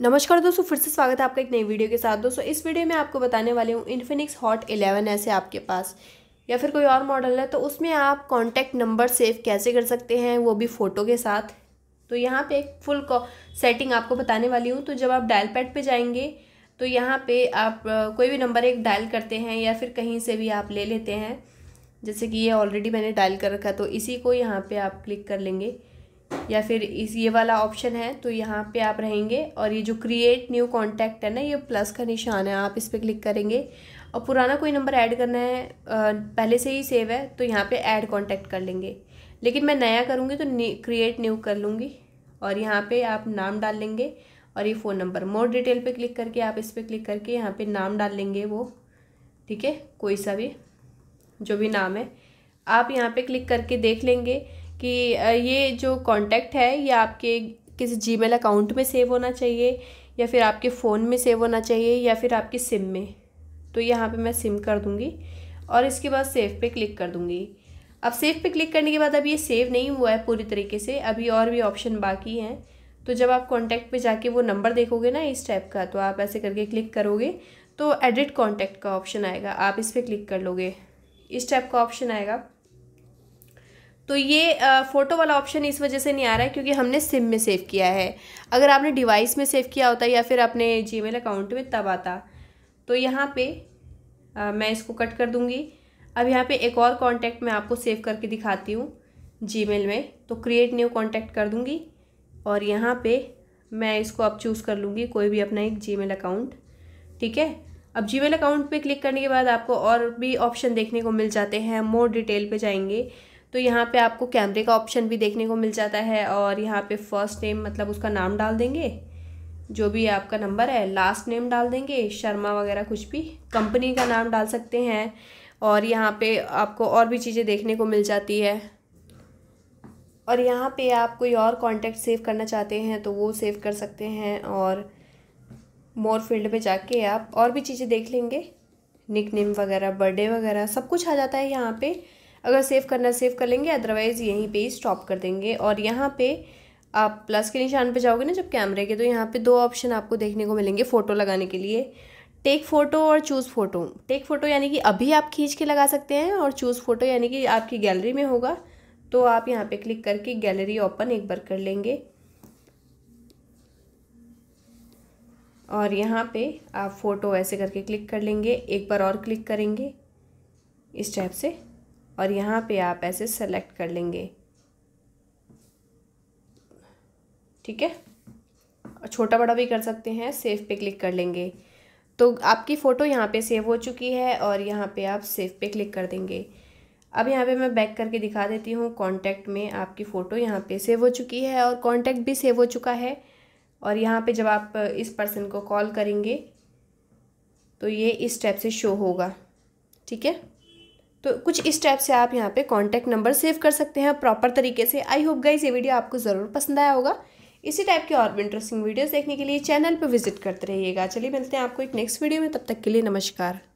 नमस्कार दोस्तों फिर से स्वागत है आपका एक नई वीडियो के साथ दोस्तों इस वीडियो में आपको बताने वाली हूँ इन्फिनिक्स हॉट इलेवन ऐसे आपके पास या फिर कोई और मॉडल है तो उसमें आप कॉन्टैक्ट नंबर सेव कैसे कर सकते हैं वो भी फ़ोटो के साथ तो यहाँ पे एक फुल सेटिंग आपको बताने वाली हूँ तो जब आप डायल पैड पर जाएंगे तो यहाँ पर आप कोई भी नंबर एक डायल करते हैं या फिर कहीं से भी आप ले लेते हैं जैसे कि ये ऑलरेडी मैंने डायल कर रखा तो इसी को यहाँ पर आप क्लिक कर लेंगे या फिर इस ये वाला ऑप्शन है तो यहाँ पे आप रहेंगे और ये जो क्रिएट न्यू कॉन्टैक्ट है ना ये प्लस का निशान है आप इस पर क्लिक करेंगे और पुराना कोई नंबर ऐड करना है पहले से ही सेव है तो यहाँ पे ऐड कॉन्टैक्ट कर लेंगे लेकिन मैं नया करूँगी तो क्रिएट न्यू कर लूँगी और यहाँ पर आप नाम डाल लेंगे और ये फ़ोन नंबर मोर डिटेल पर क्लिक करके आप इस पर क्लिक करके यहाँ पर नाम डाल लेंगे वो ठीक है कोई सा भी जो भी नाम है आप यहाँ पे क्लिक करके देख लेंगे कि ये जो कॉन्टैक्ट है ये आपके किसी जीमेल अकाउंट में सेव होना चाहिए या फिर आपके फ़ोन में सेव होना चाहिए या फिर आपकी सिम में तो यहाँ पे मैं सिम कर दूँगी और इसके बाद सेव पे क्लिक कर दूँगी अब सेव पे क्लिक करने के बाद अब ये सेव नहीं हुआ है पूरी तरीके से अभी और भी ऑप्शन बाकी हैं तो जब आप कॉन्टैक्ट पे जाके वो नंबर देखोगे ना इस टाइप का तो आप ऐसे करके क्लिक करोगे तो एडिट कॉन्टैक्ट का ऑप्शन आएगा आप इस पर क्लिक कर लोगे इस टाइप का ऑप्शन आएगा तो ये फ़ोटो वाला ऑप्शन इस वजह से नहीं आ रहा है क्योंकि हमने सिम में सेव किया है अगर आपने डिवाइस में सेव किया होता या फिर अपने जी अकाउंट में तब आता तो यहाँ पर मैं इसको कट कर दूँगी अब यहाँ पे एक और कांटेक्ट मैं आपको सेव करके दिखाती हूँ जीमेल में तो क्रिएट न्यू कांटेक्ट कर दूँगी और यहाँ पे मैं इसको अब चूज़ कर लूँगी कोई भी अपना एक जीमेल अकाउंट ठीक है अब जीमेल अकाउंट पे क्लिक करने के बाद आपको और भी ऑप्शन देखने को मिल जाते हैं मोर डिटेल पे जाएंगे तो यहाँ पे आपको कैमरे का ऑप्शन भी देखने को मिल जाता है और यहाँ पे फर्स्ट नेम मतलब उसका नाम डाल देंगे जो भी आपका नंबर है लास्ट नेम डाल देंगे शर्मा वगैरह कुछ भी कंपनी का नाम डाल सकते हैं और यहाँ पे आपको और भी चीज़ें देखने को मिल जाती है और यहाँ पे आप कोई और कॉन्टेक्ट सेव करना चाहते हैं तो वो सेव कर सकते हैं और मोर फील्ड पर जाके आप और भी चीज़ें देख लेंगे निक नेम वगैरह बर्थडे वगैरह सब कुछ आ जाता है यहाँ पर अगर सेव करना सेव कर लेंगे अदरवाइज़ यहीं पे ही स्टॉप कर देंगे और यहाँ पे आप प्लस के निशान पे जाओगे ना जब कैमरे के तो यहाँ पे दो ऑप्शन आपको देखने को मिलेंगे फ़ोटो लगाने के लिए टेक फ़ोटो और चूज़ फ़ोटो टेक फ़ोटो यानी कि अभी आप खींच के लगा सकते हैं और चूज़ फ़ोटो यानी कि आपकी गैलरी में होगा तो आप यहाँ पर क्लिक करके गैलरी ओपन एक बार कर लेंगे और यहाँ पे आप फ़ोटो ऐसे करके क्लिक कर लेंगे एक बार और क्लिक करेंगे इस टाइप से और यहाँ पे आप ऐसे सेलेक्ट कर लेंगे ठीक है और छोटा बड़ा भी कर सकते हैं सेव पे क्लिक कर लेंगे तो आपकी फ़ोटो यहाँ पे सेव हो चुकी है और यहाँ पे आप सेव पे क्लिक कर देंगे अब यहाँ पे मैं बैक करके दिखा देती हूँ कॉन्टैक्ट में आपकी फ़ोटो यहाँ पे सेव हो चुकी है और कॉन्टैक्ट भी सेव हो चुका है और यहाँ पे जब आप इस पर्सन को कॉल करेंगे तो ये इस टाइप से शो होगा ठीक है तो कुछ इस टाइप से आप यहाँ पे कॉन्टैक्ट नंबर सेव कर सकते हैं प्रॉपर तरीके से आई होप गाइज ये वीडियो आपको ज़रूर पसंद आया होगा इसी टाइप के और भी इंटरेस्टिंग वीडियोज़ देखने के लिए चैनल पर विजिट करते रहिएगा चलिए मिलते हैं आपको एक नेक्स्ट वीडियो में तब तक के लिए नमस्कार